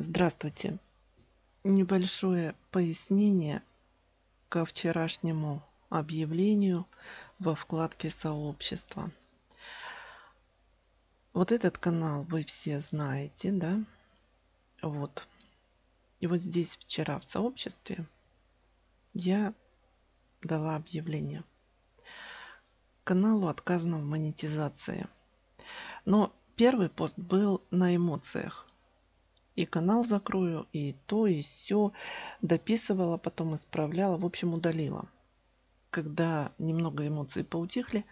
Здравствуйте. Небольшое пояснение ко вчерашнему объявлению во вкладке сообщества. Вот этот канал вы все знаете, да? Вот. И вот здесь вчера в сообществе я дала объявление. Каналу отказано в монетизации. Но первый пост был на эмоциях и канал закрою, и то, и все. Дописывала, потом исправляла, в общем, удалила. Когда немного эмоции поутихли,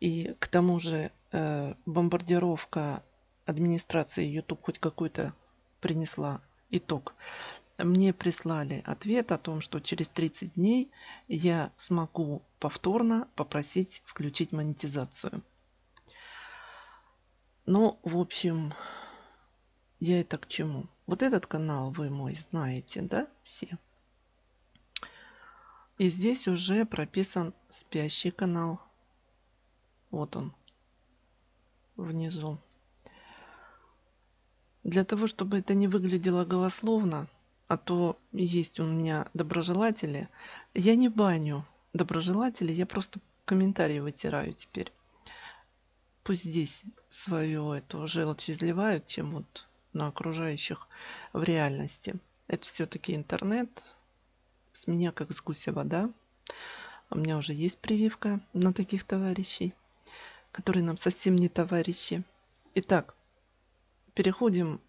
и к тому же э, бомбардировка администрации YouTube хоть какой-то принесла итог. Мне прислали ответ о том, что через 30 дней я смогу повторно попросить включить монетизацию. Ну, в общем, я это к чему? Вот этот канал вы мой знаете, да, все. И здесь уже прописан спящий канал. Вот он внизу. Для того, чтобы это не выглядело голословно, а то есть у меня доброжелатели, я не баню доброжелателей, я просто комментарии вытираю теперь. Пусть здесь свою эту желчь изливают, чем вот на окружающих в реальности. Это все-таки интернет. С меня как с гуся вода. У меня уже есть прививка на таких товарищей, которые нам совсем не товарищи. Итак, переходим,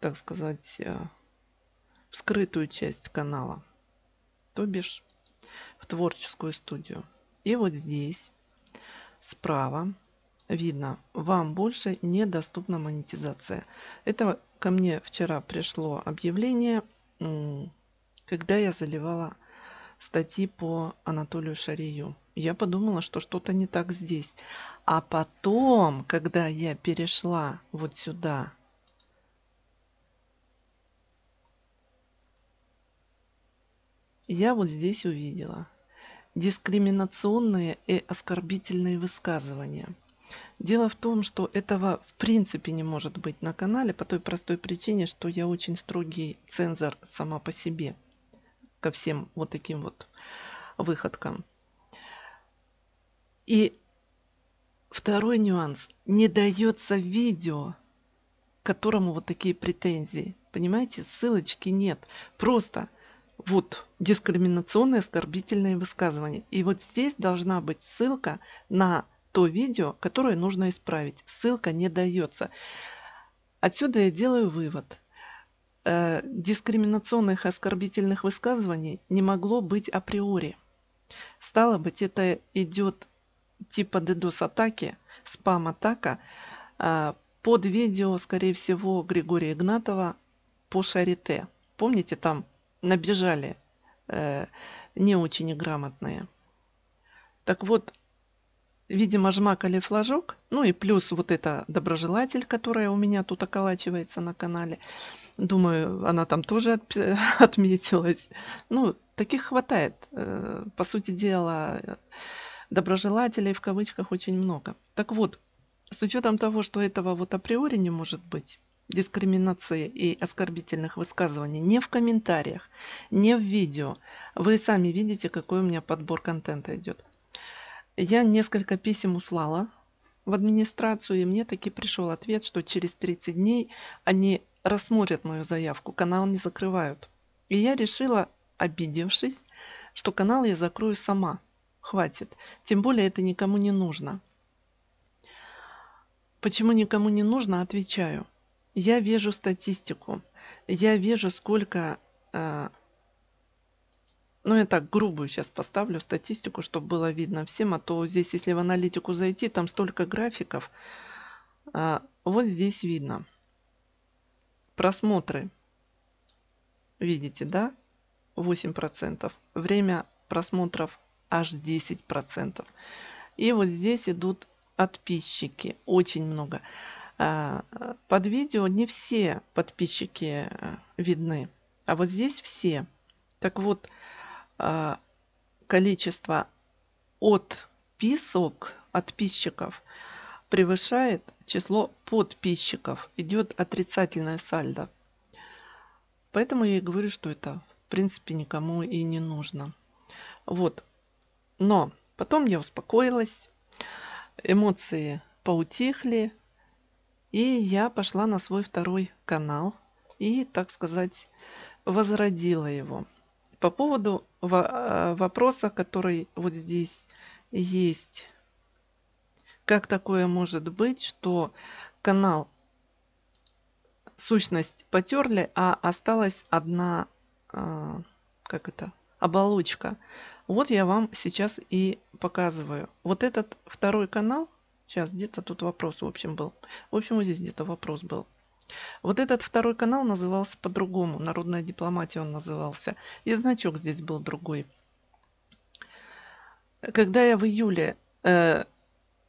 так сказать, э, в скрытую часть канала, то бишь в творческую студию. И вот здесь справа видно, вам больше недоступна монетизация. Это ко мне вчера пришло объявление, когда я заливала статьи по Анатолию Шарию. Я подумала, что что-то не так здесь. А потом, когда я перешла вот сюда, я вот здесь увидела дискриминационные и оскорбительные высказывания – Дело в том, что этого в принципе не может быть на канале по той простой причине, что я очень строгий цензор сама по себе ко всем вот таким вот выходкам. И второй нюанс. Не дается видео, которому вот такие претензии. Понимаете, ссылочки нет. Просто вот дискриминационные, оскорбительные высказывания. И вот здесь должна быть ссылка на то видео, которое нужно исправить. Ссылка не дается. Отсюда я делаю вывод. Э, дискриминационных оскорбительных высказываний не могло быть априори. Стало быть, это идет типа DDoS-атаки, спам-атака э, под видео, скорее всего, Григория Игнатова по Шарите. Помните, там набежали э, не очень грамотные. Так вот, Видимо, жмакали флажок. Ну и плюс вот эта доброжелатель, которая у меня тут околачивается на канале. Думаю, она там тоже от, отметилась. Ну, таких хватает. Э, по сути дела, доброжелателей в кавычках очень много. Так вот, с учетом того, что этого вот априори не может быть, дискриминации и оскорбительных высказываний не в комментариях, не в видео. Вы сами видите, какой у меня подбор контента идет. Я несколько писем услала в администрацию, и мне таки пришел ответ, что через 30 дней они рассмотрят мою заявку, канал не закрывают. И я решила, обидевшись, что канал я закрою сама. Хватит. Тем более это никому не нужно. Почему никому не нужно, отвечаю. Я вижу статистику. Я вижу, сколько э, ну, я так грубую сейчас поставлю статистику, чтобы было видно всем. А то здесь, если в аналитику зайти, там столько графиков. А, вот здесь видно. Просмотры. Видите, да? 8%. Время просмотров аж 10%. И вот здесь идут подписчики. Очень много. А, под видео не все подписчики э, видны. А вот здесь все. Так вот, а, количество отписок, отписчиков превышает число подписчиков. Идет отрицательное сальдо. Поэтому я и говорю, что это в принципе никому и не нужно. Вот. Но потом я успокоилась, эмоции поутихли, и я пошла на свой второй канал и, так сказать, возродила его по поводу э, вопроса, который вот здесь есть. Как такое может быть, что канал сущность потерли, а осталась одна, э, как это, оболочка. Вот я вам сейчас и показываю. Вот этот второй канал, сейчас где-то тут вопрос, в общем, был. В общем, вот здесь где-то вопрос был. Вот этот второй канал назывался по-другому. Народная дипломатия он назывался. И значок здесь был другой. Когда я в июле, э,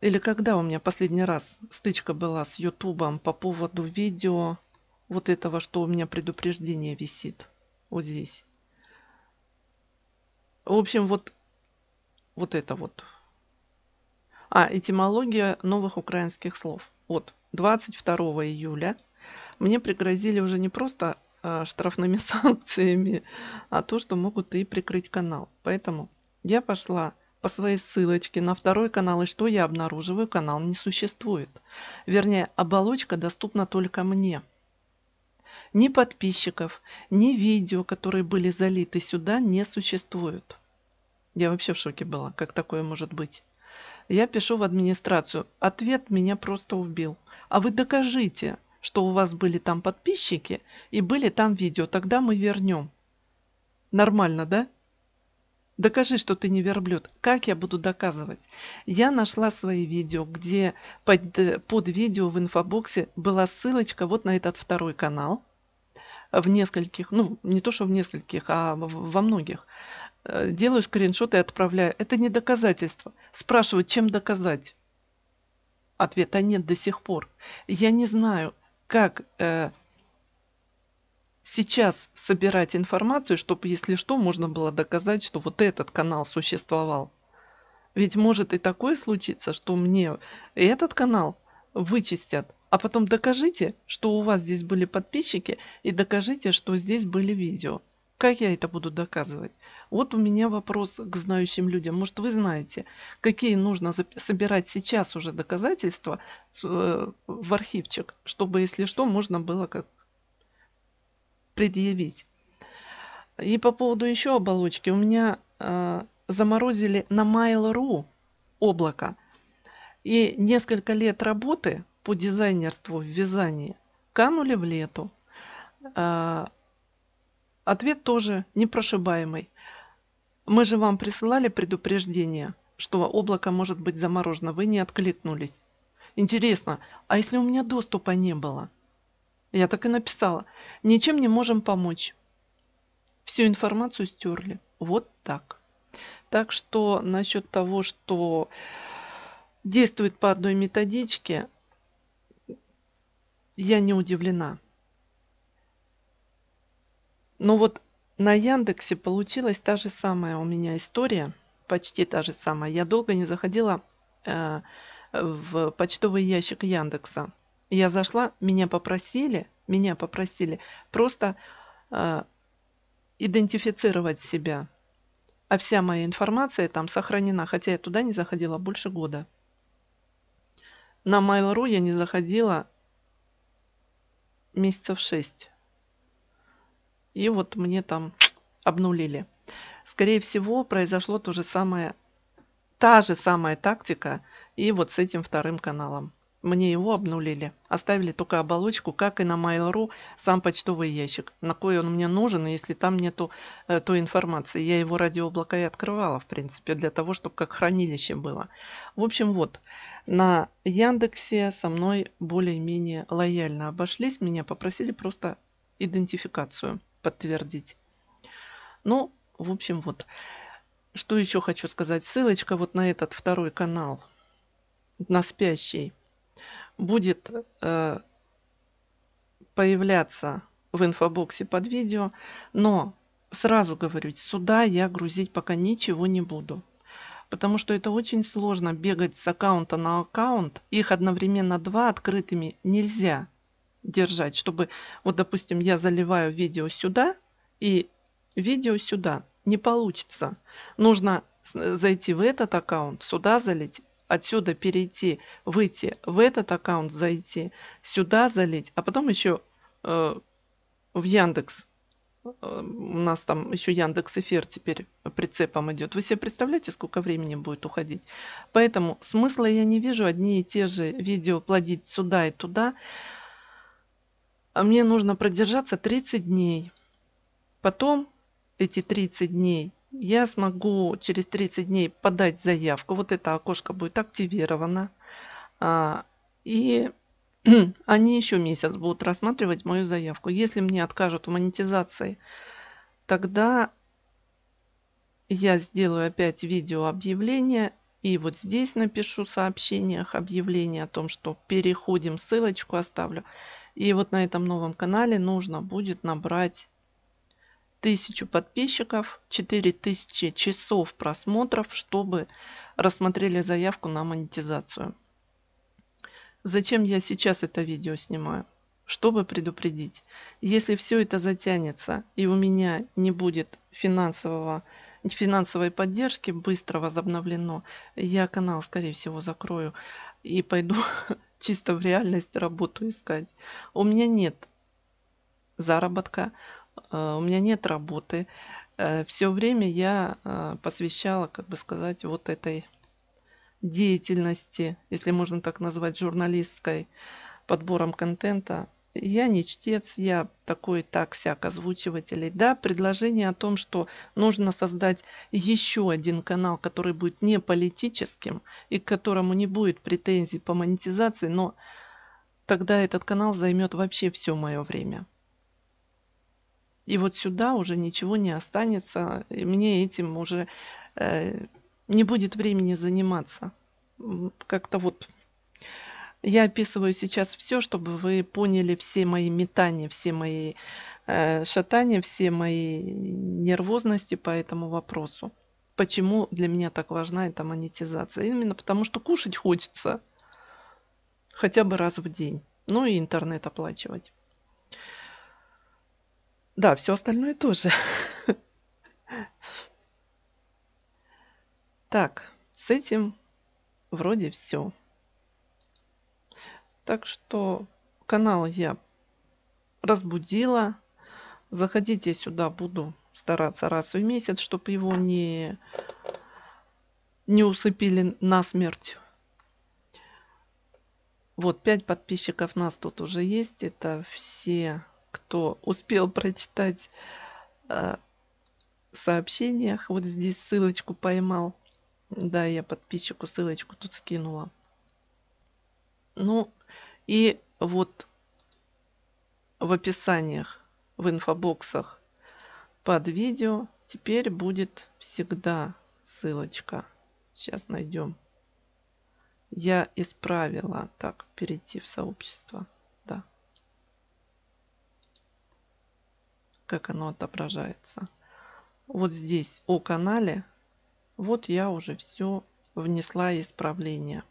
или когда у меня последний раз стычка была с Ютубом по поводу видео вот этого, что у меня предупреждение висит вот здесь. В общем, вот, вот это вот. А, этимология новых украинских слов. Вот, 22 июля мне пригрозили уже не просто а, штрафными санкциями, а то, что могут и прикрыть канал. Поэтому я пошла по своей ссылочке на второй канал, и что я обнаруживаю, канал не существует. Вернее, оболочка доступна только мне. Ни подписчиков, ни видео, которые были залиты сюда, не существуют. Я вообще в шоке была, как такое может быть. Я пишу в администрацию. Ответ меня просто убил. А вы докажите, что у вас были там подписчики и были там видео. Тогда мы вернем. Нормально, да? Докажи, что ты не верблюд. Как я буду доказывать? Я нашла свои видео, где под, под видео в инфобоксе была ссылочка вот на этот второй канал. В нескольких, ну не то, что в нескольких, а во многих. Э, делаю скриншоты и отправляю. Это не доказательство. Спрашивают, чем доказать? Ответа нет до сих пор. Я не знаю, как э, сейчас собирать информацию, чтобы, если что, можно было доказать, что вот этот канал существовал. Ведь может и такое случиться, что мне этот канал вычистят, а потом докажите, что у вас здесь были подписчики, и докажите, что здесь были видео. Как я это буду доказывать? Вот у меня вопрос к знающим людям. Может, вы знаете, какие нужно собирать сейчас уже доказательства э, в архивчик, чтобы, если что, можно было как предъявить. И по поводу еще оболочки. У меня э, заморозили на Mail.ru облако. И несколько лет работы по дизайнерству в вязании канули в лету. Э, Ответ тоже непрошибаемый. Мы же вам присылали предупреждение, что облако может быть заморожено, вы не откликнулись. Интересно, а если у меня доступа не было? Я так и написала. Ничем не можем помочь. Всю информацию стерли. Вот так. Так что насчет того, что действует по одной методичке, я не удивлена. Но ну вот на Яндексе получилась та же самая у меня история, почти та же самая. Я долго не заходила э, в почтовый ящик Яндекса. Я зашла, меня попросили, меня попросили просто э, идентифицировать себя. А вся моя информация там сохранена, хотя я туда не заходила больше года. На Mail.ru я не заходила месяцев шесть. И вот мне там обнулили. Скорее всего, произошло то же самое, та же самая тактика и вот с этим вторым каналом. Мне его обнулили. Оставили только оболочку, как и на Mail.ru, сам почтовый ящик. На кой он мне нужен, если там нету э, той информации. Я его ради облака и открывала, в принципе, для того, чтобы как хранилище было. В общем, вот, на Яндексе со мной более-менее лояльно обошлись. Меня попросили просто идентификацию подтвердить. Ну, в общем, вот. Что еще хочу сказать? Ссылочка вот на этот второй канал, на спящий, будет э, появляться в инфобоксе под видео. Но сразу говорю, сюда я грузить пока ничего не буду. Потому что это очень сложно бегать с аккаунта на аккаунт. Их одновременно два открытыми нельзя держать, чтобы, вот допустим, я заливаю видео сюда и видео сюда. Не получится. Нужно э, зайти в этот аккаунт, сюда залить, отсюда перейти, выйти в этот аккаунт, зайти, сюда залить, а потом еще э, в Яндекс э, у нас там еще Яндекс Эфир теперь прицепом идет. Вы себе представляете, сколько времени будет уходить? Поэтому смысла я не вижу. Одни и те же видео плодить сюда и туда. А мне нужно продержаться 30 дней. Потом эти 30 дней я смогу через 30 дней подать заявку. Вот это окошко будет активировано. А, и они еще месяц будут рассматривать мою заявку. Если мне откажут в монетизации, тогда я сделаю опять видео объявление и вот здесь напишу в сообщениях объявление о том, что переходим, ссылочку оставлю. И вот на этом новом канале нужно будет набрать тысячу подписчиков, 4000 часов просмотров, чтобы рассмотрели заявку на монетизацию. Зачем я сейчас это видео снимаю? Чтобы предупредить, если все это затянется и у меня не будет финансового, финансовой поддержки, быстро возобновлено, я канал скорее всего закрою и пойду чисто в реальность работу искать. У меня нет заработка, э, у меня нет работы. Э, Все время я э, посвящала, как бы сказать, вот этой деятельности, если можно так назвать, журналистской, подбором контента я не чтец, я такой так всяк озвучивателей. Да, предложение о том, что нужно создать еще один канал, который будет не политическим и к которому не будет претензий по монетизации, но тогда этот канал займет вообще все мое время. И вот сюда уже ничего не останется, и мне этим уже э, не будет времени заниматься. Как-то вот я описываю сейчас все, чтобы вы поняли все мои метания, все мои э, шатания, все мои нервозности по этому вопросу. Почему для меня так важна эта монетизация? Именно потому, что кушать хочется хотя бы раз в день. Ну и интернет оплачивать. Да, все остальное тоже. Так, с этим вроде все. Так что канал я разбудила. Заходите сюда, буду стараться раз в месяц, чтобы его не, не усыпили на смерть. Вот, 5 подписчиков нас тут уже есть. Это все, кто успел прочитать э, сообщениях. Вот здесь ссылочку поймал. Да, я подписчику ссылочку тут скинула. Ну, и вот в описаниях, в инфобоксах под видео теперь будет всегда ссылочка. Сейчас найдем. Я исправила. Так, перейти в сообщество. Да. Как оно отображается. Вот здесь о канале. Вот я уже все внесла исправление.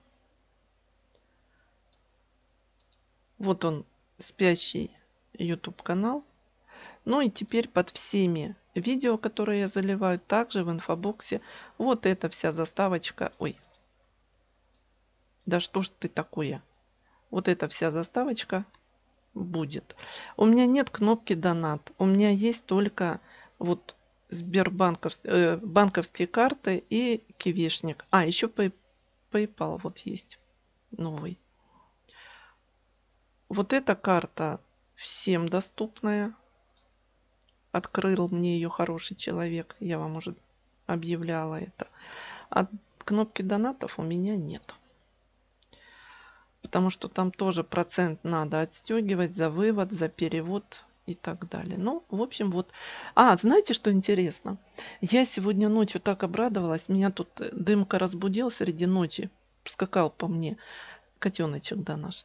Вот он, спящий YouTube канал. Ну и теперь под всеми видео, которые я заливаю, также в инфобоксе вот эта вся заставочка. Ой, да что ж ты такое? Вот эта вся заставочка будет. У меня нет кнопки донат. У меня есть только вот Сбербанков, э, банковские карты и кивишник. А, еще PayPal вот есть новый. Вот эта карта всем доступная. Открыл мне ее хороший человек. Я вам уже объявляла это. А кнопки донатов у меня нет. Потому что там тоже процент надо отстегивать за вывод, за перевод и так далее. Ну, в общем, вот. А, знаете, что интересно? Я сегодня ночью так обрадовалась. Меня тут э, дымка разбудил среди ночи. Скакал по мне котеночек, да, наш.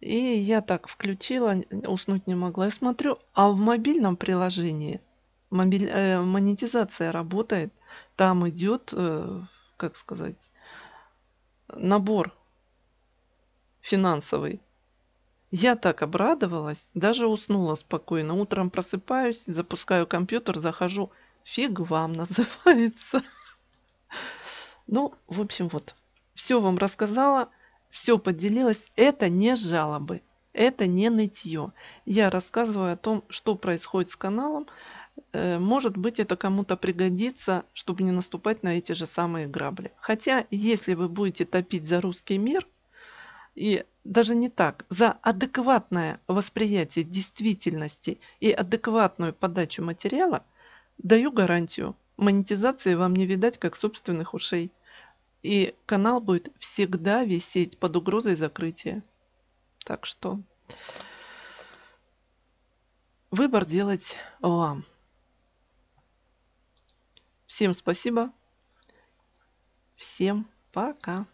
И я так включила, уснуть не могла. Я смотрю, а в мобильном приложении мобиль, э, монетизация работает. Там идет, э, как сказать, набор финансовый. Я так обрадовалась, даже уснула спокойно. Утром просыпаюсь, запускаю компьютер, захожу. Фиг вам называется. Ну, в общем, вот. Все вам рассказала все поделилась, это не жалобы, это не нытье. Я рассказываю о том, что происходит с каналом. Э, может быть, это кому-то пригодится, чтобы не наступать на эти же самые грабли. Хотя, если вы будете топить за русский мир, и даже не так, за адекватное восприятие действительности и адекватную подачу материала, даю гарантию, монетизации вам не видать как собственных ушей. И канал будет всегда висеть под угрозой закрытия. Так что выбор делать вам. Всем спасибо. Всем пока.